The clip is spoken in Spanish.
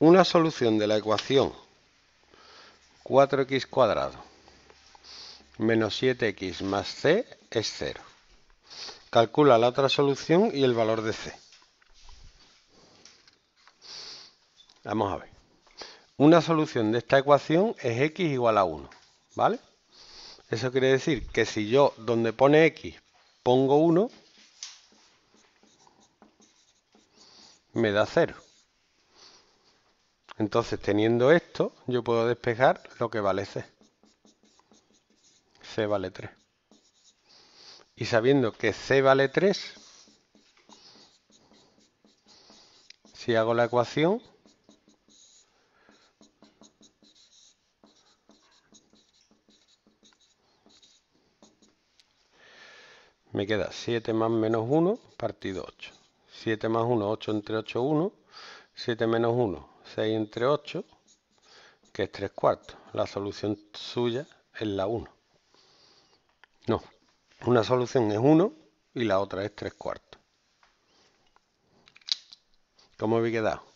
una solución de la ecuación 4x cuadrado menos 7x más c es 0. Calcula la otra solución y el valor de c. Vamos a ver. Una solución de esta ecuación es x igual a 1, ¿vale? Eso quiere decir que si yo donde pone x pongo 1, me da 0. Entonces, teniendo esto, yo puedo despejar lo que vale C. C vale 3. Y sabiendo que C vale 3, si hago la ecuación, me queda 7 más menos 1 partido 8. 7 más 1, 8 entre 8, 1. 7 menos 1, 6 entre 8, que es 3 cuartos. La solución suya es la 1. No, una solución es 1 y la otra es 3 cuartos. ¿Cómo había quedado?